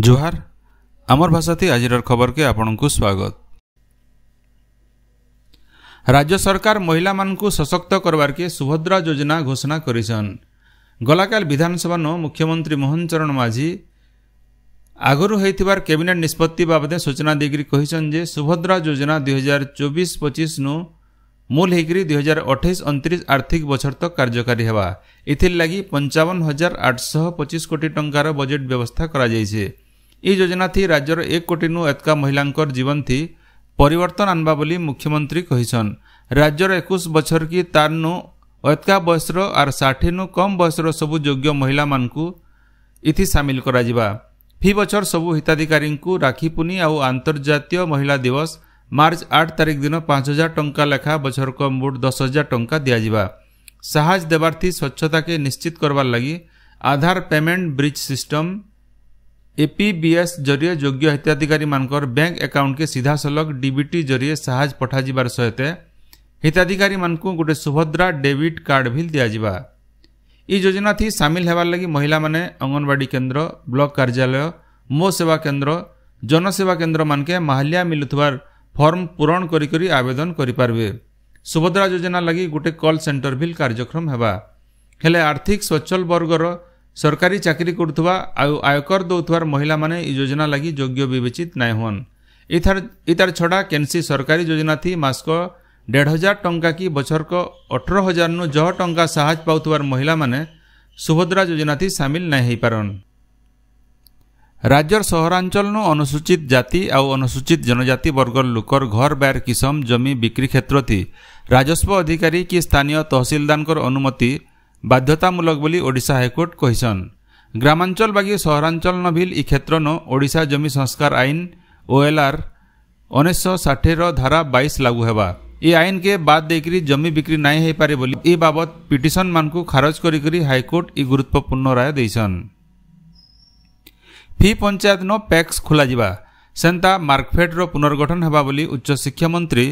ଜୁହାର ଆମର ଭାଷାତି ଆଜିର ଖବରକେ ଆପଣଙ୍କୁ ସ୍ୱାଗତ ରାଜ୍ୟ ସରକାର ମହିଳାମାନଙ୍କୁ ସଶକ୍ତ କରବାର୍କେ ସୁଭଦ୍ରା ଯୋଜନା ଘୋଷଣା କରିଛନ୍ ଗଲାକାଲ ବିଧାନସଭାନ ମୁଖ୍ୟମନ୍ତ୍ରୀ ମୋହନ ଚରଣ ମାଝୀ ଆଗରୁ ହୋଇଥିବାର କ୍ୟାବିନେଟ୍ ନିଷ୍ପତ୍ତି ବାବଦେ ସୂଚନା ଦେଇକରି କହିଛନ୍ ଯେ ସୁଭଦ୍ରା ଯୋଜନା ଦୁଇହଜାର ଚବିଶ ପଚିଶନୁ ମୂଲ ହୋଇକରି ଦୁଇହଜାର ଅଠେଇଶ ଅଣତିରିଶ ଆର୍ଥିକ ବଛର ତକ୍ କାର୍ଯ୍ୟକାରୀ ହେବା ଏଥିର୍ ଲାଗି ପଞ୍ଚାବନ ହଜାର ଆଠଶହ ପଚିଶ କୋଟି ଟଙ୍କାର ବଜେଟ୍ ବ୍ୟବସ୍ଥା କରାଯାଇଛି એ ଯୋଜନାଥି ରାଜ୍ୟର ଏକ କୋଟିନୁ ଏତକା મહિલાંકર ଜୀବନଥି ପରିବର୍ତ୍ତନ ଆନ୍ବା ବୋଲି ମୁଖ୍ୟମନ୍ତ୍ରୀ କହିଛନ୍ ରାଜ୍ୟର ଏକୋଇଶ ବଛର କି ତାର୍ନୁ ଅତକା ବୟସର ଆର୍ ଷାଠିଏନୁ କମ୍ ବୟସର ସବୁ ଯୋଗ୍ୟ ମହିଳାମାନଙ୍କୁ ଏଥି ସାମିଲ କରାଯିବା ଫି ବଛର ସବୁ ହିତାଧିକାରୀଙ୍କୁ ରାକ୍ଷୀ ପୁନି ଆଉ ଆନ୍ତର୍ଜାତୀୟ ମହିଳା ଦିବସ ମାର୍ଚ୍ଚ ଆଠ ତାରିଖ ଦିନ ପାଞ୍ଚ ହଜାର ଟଙ୍କା ଲେଖା ବଛରକ ମୋଟ ଦଶ ହଜାର ଟଙ୍କା ଦିଆଯିବା ସାହାଯ୍ୟ ଦେବାର୍ଥି ସ୍ୱଚ୍ଛତାକେ ନିଶ୍ଚିତ କରବାର୍ ଲାଗି Aadhaar payment bridge system APBS जरिए योग्य हिताधिकारी मानकर बैंक एकाउंट के सीधा सलग डीबीटी जरिए साहज पठाଯିबार सहित हिताधिकारी मानक गोटे सुभद्रा डेबिट कार्ड भी दिजा ଇ ଯୋଜନା ଥି ସାମିଲ ହେବାର୍ ଲାଗି ମହିଳାମାନେ ଅଙ୍ଗନବାଡ଼ି କେନ୍ଦ୍ର ବ୍ଲକ କାର୍ଯ୍ୟାଳୟ ମୋ ସେବା କେନ୍ଦ୍ର ଜନସେବା କେନ୍ଦ୍ରମାନକେ ମାହାଲିଆ ମିଲୁଥିବାର ଫର୍ମ ପୂରଣ କରିକରି ଆବେଦନ କରିପାରିବେ ସୁଭଦ୍ରା ଯୋଜନା ଲାଗି ଗୋଟେ କଲ୍ ସେଣ୍ଟର ଭିଲ୍ କାର୍ଯ୍ୟକ୍ରମ ହେବା ହେଲେ ଆର୍ଥିକ ସ୍ୱଚ୍ଛଲ ବର୍ଗର ସରକାରୀ ଚାକିରି କରୁଥିବା ଆଉ ଆୟକର ଦେଉଥିବାର ମହିଳାମାନେ ଏହି ଯୋଜନା ଲାଗି ଯୋଗ୍ୟ ବିବେଚିତ ନାଇଁ ହୁଅନ୍ ଇଥାର ଇତାର ଛଡ଼ା କେନ୍ସି ସରକାରୀ ଯୋଜନା ଥି ମାସକ ଦେଢ଼ ହଜାର ଟଙ୍କା କି ବଛରକ ଅଠର ହଜାରନୁ ଜହ ଟଙ୍କା ସାହାଯ୍ୟ ପାଉଥିବାର ମହିଳାମାନେ ସୁଭଦ୍ରା ଯୋଜନା ଥି ସାମିଲ ନାଇଁ ହେଇପାରନ୍ ରାଜ୍ୟର ସହରାଞ୍ଚଳନୁ ଅନୁସୂଚିତ ଜାତି ଆଉ ଅନୁସୂଚିତ ଜନଜାତି ବର୍ଗର ଲୋକର ଘର ବାୟର କିସମ ଜମି ବିକ୍ରି କ୍ଷେତ୍ରଥି ରାଜସ୍ୱ ଅଧିକାରୀ କି ସ୍ଥାନୀୟ ତହସିଲଦାରଙ୍କର ଅନୁମତି ବାଧ୍ୟତାମୂଳକ ବୋଲି ଓଡ଼ିଶା ହାଇକୋର୍ଟ କହିଛନ୍ ଗ୍ରାମାଞ୍ଚଳ ବାଗି ସହରାଞ୍ଚଳନ ଭିଲ୍ ଇ କ୍ଷେତ୍ରନ ଓଡ଼ିଶା ଜମି ସଂସ୍କାର ଆଇନ ଓଏଲ୍ଆର୍ ଉଣେଇଶହ ଷାଠିଏର ଧାରା ବାଇଶ ଲାଗୁ ହେବା ଏ ଆଇନକେ ବାଦ୍ ଦେଇକରି ଜମି ବିକ୍ରି ନାଇଁ ହେଇପାରେ ବୋଲି ଏ ବାବଦ ପିଟିସନ୍ମାନଙ୍କୁ ଖାରଜ କରିକରି ହାଇକୋର୍ଟ ଇ ଗୁରୁତ୍ୱପୂର୍ଣ୍ଣ ରାୟ ଦେଇଛନ୍ ଫି ପଞ୍ଚାୟତନ ପ୍ୟାକ୍ସ ଖୋଲାଯିବା ସେନ୍ତା ମାର୍କଫେଡ୍ର ପୁନର୍ଗଠନ ହେବା ବୋଲି ଉଚ୍ଚଶିକ୍ଷା ମନ୍ତ୍ରୀ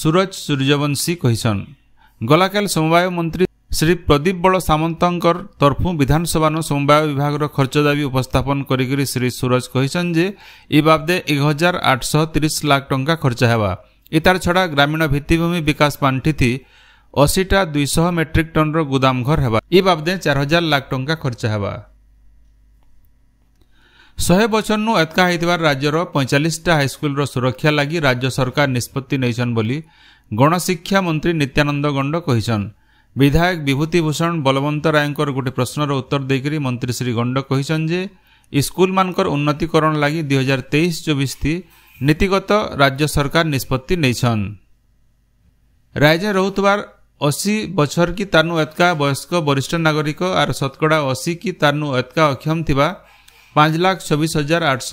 ସୁରଜ ସୂର୍ଯ୍ୟବଂଶୀ କହିଛନ୍ ଗଲାକାଲି ସମବାୟ ମନ୍ତ୍ରୀ ଶ୍ରୀ ପ୍ରଦୀପ ବଳ ସାମନ୍ତଙ୍କ ତରଫୁ ବିଧାନସଭା ସମବାୟ ବିଭାଗର ଖର୍ଚ୍ଚ ଦାବି ଉପସ୍ଥାପନ କରିକରି ଶ୍ରୀ ସୁରଜ କହିଛନ୍ତି ଯେ ଏ ବାବଦେ ଏକ ହଜାର ଆଠଶହ ତିରିଶ ଲାଖ ଟଙ୍କା ଖର୍ଚ୍ଚ ହେବା ଏତାର ଛଡ଼ା ଗ୍ରାମୀଣ ଭିତ୍ତିଭୂମି ବିକାଶ ପାଣ୍ଠି ପାଣ୍ଠିଥି ଅଶୀଟା ଦୁଇଶହ ମେଟ୍ରିକ୍ ଟନ୍ର ଗୋଦାମ ଘର ହେବା ଏ ବାବଦେ ଚାରି ହଜାର ଲାଖ ଟଙ୍କା ଖର୍ଚ୍ଚ ହେବା ଶହେ ବଚନରୁ ଏତକା ହୋଇଥିବା ରାଜ୍ୟର ପଇଁଚାଳିଶଟା ହାଇସ୍କୁଲର ସୁରକ୍ଷା ଲାଗି ରାଜ୍ୟ ସରକାର ନିଷ୍ପତ୍ତି ନେଇଛନ୍ତି ବୋଲି ଗଣଶିକ୍ଷା ମନ୍ତ୍ରୀ ନିତ୍ୟାନନ୍ଦ ଗଣ୍ଡ କହିଛନ୍ତି विधायक विभूतिभूषण बलवंत रायको गोटे प्रश्नर उत्तर उत्तर मंत्री श्री गंड गण्डक स्कूल म उन्नतिकरण दुई हजार तेइस चौबिस नीतिगत राज्य सरकार निष्पत्ति नै राई रह असी बचर कि तानु एका बयस्किष्ठ नागरिक आर शतकडा असी कि तु ए अक्षम थाँच लाख चबिस हजार आठश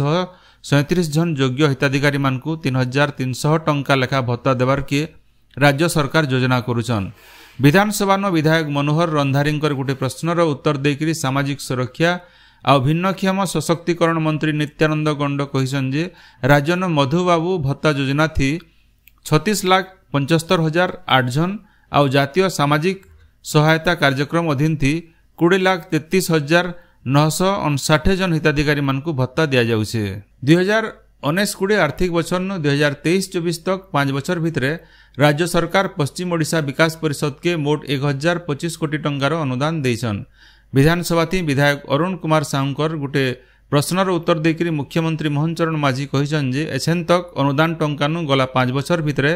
सैँतिस जन जो हिताधिक तिन हजार तिनश टंका लेखा भत्ता राज्य सरकार योजना जोजना ବିଧାନସଭାନ ବିଧାୟକ ମନୋହର ରନ୍ଧାରୀଙ୍କର ଗୋଟିଏ ପ୍ରଶ୍ନର ଉତ୍ତର ଦେଇକରି ସାମାଜିକ ସୁରକ୍ଷା ଆଉ ଭିନ୍ନକ୍ଷମ ସଶକ୍ତିକରଣ ମନ୍ତ୍ରୀ ନିତ୍ୟାନନ୍ଦ ଗଣ୍ଡ କହିଛନ୍ତି ଯେ ରାଜ୍ୟନ ମଧୁବାବୁ ଭତ୍ତା ଯୋଜନା ଥି ଛତିଶ ଲାଖ ପଞ୍ଚସ୍ତର ହଜାର ଆଠ ଜଣ ଆଉ ଜାତୀୟ ସାମାଜିକ ସହାୟତା କାର୍ଯ୍ୟକ୍ରମ ଅଧୀନ ଥି କୋଡ଼ିଏ ଲାଖ ତେତିଶ ହଜାର ନଅଶହ ଅଣଷାଠିଏ ଜଣ ହିତାଧିକାରୀମାନଙ୍କୁ ଭତ୍ତା ଦିଆଯାଉଛି ଦୁଇହଜାର અનેશ કુડે આર્થિક બચરનું દો હજાર તેઈસ ચોવીસ તક પાંચ બચર ભીતરે રાજ્ય સરકાર પશ્ચિમ ઓડિશા વિકાસ પરિષદકે મોટ એક હજાર પચીસ કોટી ટଙ୍କାର ଅନୁଦାନ ଦେଇଛନ୍ ବିଧାନସଭାତି ବିଧାୟକ ଅରୁଣ କୁମାର ସାହୁଙ୍କର ଗୋଟେ ପ୍ରଶ୍ନର ଉତ୍ତର ଦେଇକରି ମୁଖ୍ୟମନ୍ତ୍ରୀ ମୋହନ ଚରଣ ମାଝୀ କହିଛନ୍ତି ଯେ ଏଛେନ୍ ତକ୍ ଅନୁଦାନ ଟଙ୍କାନୁ ଗଲା ପାଞ୍ଚ ବଛର ଭିତରେ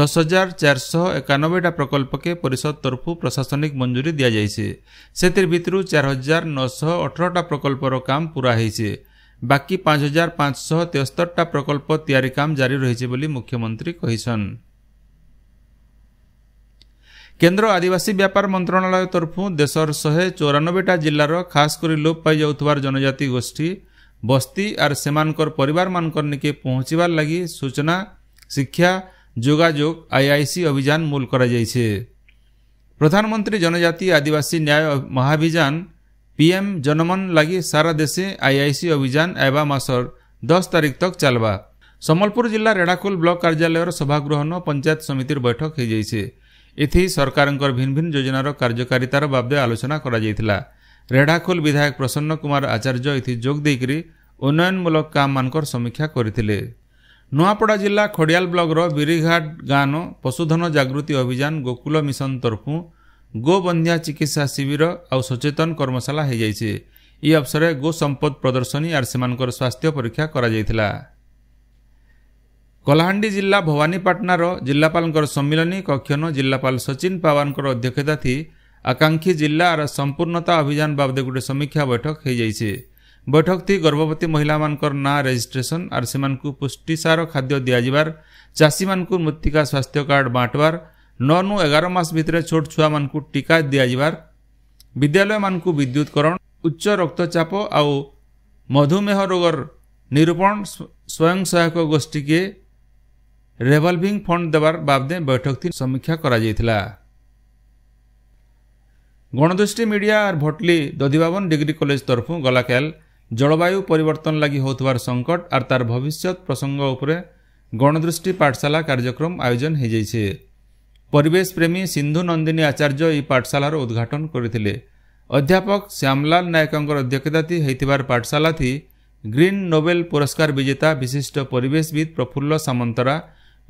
ଦଶ ହଜାର ଚାରିଶହ ଏକାନବେଟା ପ୍ରକଳ୍ପକେ ପରିଷଦ ତରଫୁ ପ୍ରଶାସନିକ ମଞ୍ଜୁରୀ ଦିଆଯାଇଛି ସେଥିର ଭିତରୁ ଚାରି ହଜାର ନଅଶହ ଅଠରଟା ପ୍ରକଳ୍ପର କାମ ପୁରା ହେଇଛି বাকি পাঁচ হাজার পাঁচশহ তেস্তরটা প্রকল্প তৈরি কাম জারি রয়েছে বলে মুখ্যমন্ত্রী কহিছন কেন্দ্র আদিবাসী ব্যাপার মন্ত্রণালয় তরফু দেশর শহে চৌরানব্বইটা জেলার খাস করে লোপ পাই যাওয়ার জনজাতি গোষ্ঠী বস্তি আর সেমানকর পরিবার মানকর নিকে পৌঁছিবার লাগি সূচনা শিক্ষা যোগাযোগ আইআইসি অভিযান মূল করা যাইছে প্রধানমন্ত্রী জনজাতি আদিবাসী ন্যায় মহাভিযান પીએમ જનમન લાગી સારા દેશે આઈઆઈસી અભિયાન આવા માસર દસ તારીખ તક ચાલવા ସମ୍ବଲପୁର ଜିଲ୍ଲା ରେଢ଼ାଖୋଲ ବ୍ଲକ କାର୍ଯ୍ୟାଳୟର ସଭାଗୃହନ ପଞ୍ଚାୟତ ସମିତିର ବୈଠକ ହୋଇଯାଇଛି ଏଥି ସରକାରଙ୍କର ଭିନ୍ନ ଭିନ୍ନ ଯୋଜନାର କାର୍ଯ୍ୟକାରିତାର ବାବଦେ ଆଲୋଚନା କରାଯାଇଥିଲା ରେଢ଼ାଖୋଲ ବିଧାୟକ ପ୍ରସନ୍ନ କୁମାର ଆଚାର୍ଯ୍ୟ ଏଥି ଯୋଗ ଦେଇକରି ଉନ୍ନୟନମୂଳକ କାମମାନଙ୍କର ସମୀକ୍ଷା କରିଥିଲେ ନୂଆପଡ଼ା ଜିଲ୍ଲା ଖଡ଼ିଆଲ ବ୍ଲକର ବିରିଘାଟ ଗାଁନ ପଶୁଧନ ଜାଗୃତି ଅଭିଯାନ ଗୋକୁଲ ମିଶନ ତରଫୁ ଗୋବନ୍ଧ୍ୟା ଚିକିତ୍ସା ଶିବିର ଆଉ ସଚେତନ କର୍ମଶାଳା ହୋଇଯାଇଛି ଏହି ଅବସରରେ ଗୋ ସମ୍ପଦ ପ୍ରଦର୍ଶନୀ ଆର୍ ସେମାନଙ୍କର ସ୍ୱାସ୍ଥ୍ୟ ପରୀକ୍ଷା କରାଯାଇଥିଲା କଳାହାଣ୍ଡି ଜିଲ୍ଲା ଭବାନୀପାଟଣାର ଜିଲ୍ଲାପାଳଙ୍କର ସମ୍ମିଳନୀ କକ୍ଷନ ଜିଲ୍ଲାପାଳ ସଚିନ ପାୱାରଙ୍କର ଅଧ୍ୟକ୍ଷତା ଥି ଆକାଂକ୍ଷୀ ଜିଲ୍ଲାର ସମ୍ପୂର୍ଣ୍ଣତା ଅଭିଯାନ ବାବଦରେ ଗୋଟିଏ ସମୀକ୍ଷା ବୈଠକ ହୋଇଯାଇଛି ବୈଠକ ଥି ଗର୍ଭବତୀ ମହିଳାମାନଙ୍କର ନାଁ ରେଜିଷ୍ଟ୍ରେସନ୍ ଆର୍ ସେମାନଙ୍କୁ ପୁଷ୍ଟିସାର ଖାଦ୍ୟ ଦିଆଯିବାର ଚାଷୀମାନଙ୍କୁ ମୃତ୍ତିକା ସ୍ୱାସ୍ଥ୍ୟ କାର୍ଡ଼ ବାଣ୍ଟବାର ନଅରୁ ଏଗାର ମାସ ଭିତରେ ଛୋଟ ଛୁଆମାନଙ୍କୁ ଟୀକା ଦିଆଯିବାର ବିଦ୍ୟାଳୟମାନଙ୍କୁ ବିଦ୍ୟୁତ୍କରଣ ଉଚ୍ଚ ରକ୍ତଚାପ ଆଉ ମଧୁମେହ ରୋଗର ନିରୂପଣ ସ୍ୱୟଂ ସହାୟକ ଗୋଷ୍ଠୀକେ ରେଭଲଭିଂ ଫଣ୍ଡ ଦେବାର ବାବଦେ ବୈଠକଟି ସମୀକ୍ଷା କରାଯାଇଥିଲା ଗଣଦୃଷ୍ଟି ମିଡ଼ିଆ ଆର୍ ଭଟଲି ଦଧିବାବନ ଡିଗ୍ରୀ କଲେଜ ତରଫୁ ଗଲାକାଲ ଜଳବାୟୁ ପରିବର୍ତ୍ତନ ଲାଗି ହେଉଥିବାର ସଙ୍କଟ ଆର୍ ତାର ଭବିଷ୍ୟତ ପ୍ରସଙ୍ଗ ଉପରେ ଗଣଦୃଷ୍ଟି ପାଠଶାଳା କାର୍ଯ୍ୟକ୍ରମ ଆୟୋଜନ ହୋଇଯାଇଛି পরিবেশ প্রেমী সিন্ধু নন্দিনী আচার্য এই পাঠশালার উদ্ঘাটন করে অধ্যাপক শ্যামলাল নায়কঙ্কর অধ্যক্ষতায় হয়েছিবার পাঠশালাটি গ্রিন নোবেল পুরস্কার বিজেতা বিশিষ্ট পরিবেশবিদ প্রফুল্ল সামন্তরা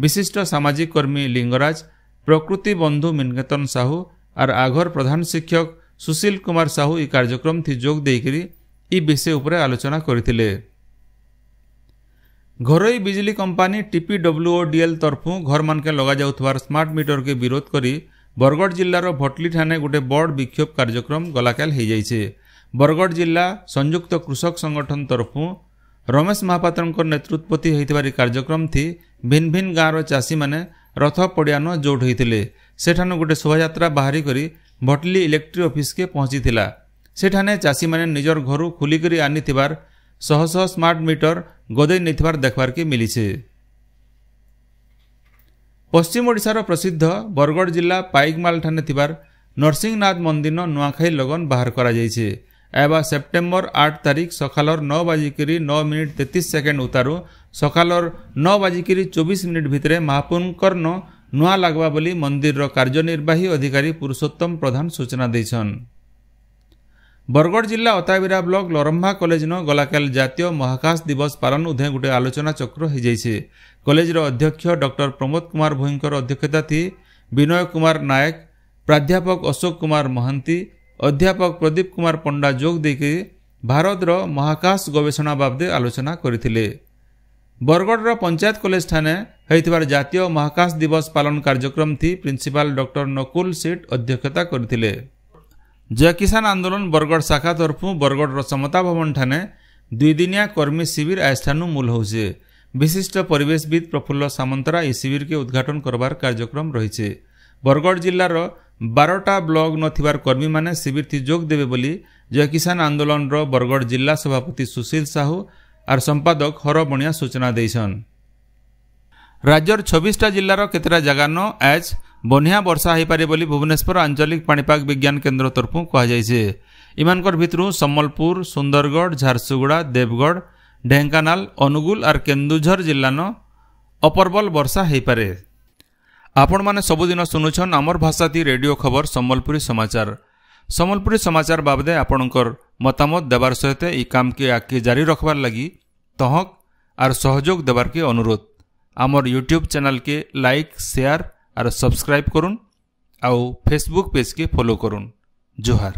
বিশিষ্ট সামাজিক কর্মী লিঙ্গরাজ প্রকৃতি বন্ধু মিনকেতন সাহু আর আঘর প্রধান শিক্ষক সুশীল কুমার সাহু এই কার্যক্রম যোগ দিয়ে এই বিষয় উপরে আলোচনা করে ঘরোই বিজলি কোম্পানি টিপিডব্লুওডিএল তরফু ঘরমানকে যাওয়ার স্মার্ট মিটরকে বিরোধ করে বরগড় জেলার ভটলি ঠানে গোটে বড় বিক্ষোভ কার্যক্রম গলাকাল হয়ে যাইছে বরগড় জেলা সংযুক্ত কৃষক সংগঠন তরফু রমেশ মহাপাত্রঙ্ক নেতৃত্বতি হয়েছিবার কার্যক্রম থি ভিন ভিন গাঁর চাষী মানে রথ পড়িয়ান জোট হয়ে সেঠান গোটে শোভাযাত্রা বাহারি করে ভটলি ইলেকট্রি অফিসকে পৌঁছি সেঠানে চাষী মানে নিজের নিজর ঘরু খুলিকি আনিবার ଶହ ଶହ ସ୍ମାର୍ଟ ମିଟର ଗଦେଇ ନେଇଥିବାର ଦେଖ୍ବାର୍କେ ମିଲିଛେ ପଶ୍ଚିମ ଓଡ଼ିଶାର ପ୍ରସିଦ୍ଧ ବରଗଡ଼ ଜିଲ୍ଲା ପାଇକମାଲଠାରେ ଥିବାର ନରସିଂହନାଥ ମନ୍ଦିରନ ନୂଆଖାଇ ଲଗନ ବାହାର କରାଯାଇଛେ ଏବା ସେପ୍ଟେମ୍ବର ଆଠ ତାରିଖ ସକାଳର ନଅ ବାଜିକିରି ନଅ ମିନିଟ୍ ତେତିଶ ସେକେଣ୍ଡ ଉତାରୁ ସକାଳର ନଅ ବାଜିକିରି ଚବିଶ ମିନିଟ୍ ଭିତରେ ମହାପୁରୁଙ୍କର୍ନ ନୂଆ ଲାଗ୍ବା ବୋଲି ମନ୍ଦିରର କାର୍ଯ୍ୟନିର୍ବାହୀ ଅଧିକାରୀ ପୁରୁଷୋତ୍ତମ ପ୍ରଧାନ ସୂଚନା ଦେଇଛନ୍ বরগড় জিলা অতাবিরা ব্লক লরম্ভা কলেজ ন গলাকাল জাতীয় মহাকাশ দিবস পালন উদ্ধে গোটে আলোচনা চক্র হয়ে যাইছে কলেজের অধ্যক্ষ ডক্টর প্রমোদ কুমার ভূঁইকর অধ্যক্ষতা থি বিনয় কুমার নায়ক প্রাধ্যাপক অশোক কুমার মহান্তি অধ্যাপক প্রদীপ কুমার পণ্ডা যোগ দিয়ে ভারতর মহাকাশ গবেষণা বাবদে আলোচনা করে বরগড়ের পঞ্চায়েত কলেজ ঠানে হয়েছে জাতীয় মহাকাশ দিবস পালন কার্যক্রম থি প্রিন্সিপাল ডক্টর নকুল সিট অধ্যক্ষতা করে জয় কিষান আন্দোলন বরগড় শাখা তরফ বরগড়র সমতা ভবন ঠানে দুইদিনিয়া কর্মী শিবির আয়ষ্ঠানু মূল হচ্ছে বিশিষ্ট পরিবেশবিদ প্রফুল্ল সামন্তরা এই শিবিরকে উদ্ঘাটন করবার কার্যক্রম রয়েছে বরগড় জেলার বারোটা ব্লক নথিবার কর্মী মানে শিবিরটি যোগ দেবে বলে জয় কিষান আন্দোলনর বরগড় জেলা সভাপতি সুশীল সাহু আর সম্পাদক হরবণিয়া সূচনা দিয়েছেন রাজ্যর ছবিশটা জেলার কেতটা জাগান আজ ବହ୍ନିଆ ବର୍ଷା ହୋଇପାରେ ବୋଲି ଭୁବନେଶ୍ୱର ଆଞ୍ଚଳିକ ପାଣିପାଗ ବିଜ୍ଞାନ କେନ୍ଦ୍ର ତରଫରୁ କୁହାଯାଇଛି ଇମାନଙ୍କର ଭିତରୁ ସମ୍ବଲପୁର ସୁନ୍ଦରଗଡ଼ ଝାରସୁଗୁଡ଼ା ଦେବଗଡ଼ ଢେଙ୍କାନାଳ ଅନୁଗୁଳ ଆର୍ କେନ୍ଦୁଝର ଜିଲ୍ଲାନ ଅପର୍ବଲ ବର୍ଷା ହୋଇପାରେ ଆପଣମାନେ ସବୁଦିନ ଶୁଣୁଛନ୍ ଆମର ଭାଷାତି ରେଡ଼ିଓ ଖବର ସମ୍ବଲପୁରୀ ସମାଚାର ସମ୍ବଲପୁରୀ ସମାଚାର ବାବଦେ ଆପଣଙ୍କର ମତାମତ ଦେବାର ସହିତ ଏହି କାମକେ ଆଗକେ ଜାରି ରଖବାର୍ ଲାଗି ତହକ ଆର୍ ସହଯୋଗ ଦେବାର୍କେ ଅନୁରୋଧ ଆମର ୟୁଟ୍ୟୁବ୍ ଚ୍ୟାନେଲ୍କେ ଲାଇକ୍ ସେୟାର আর সবসক্রাইব করুন আউ ফেসবুক পেজকে ফলো করুন জোহার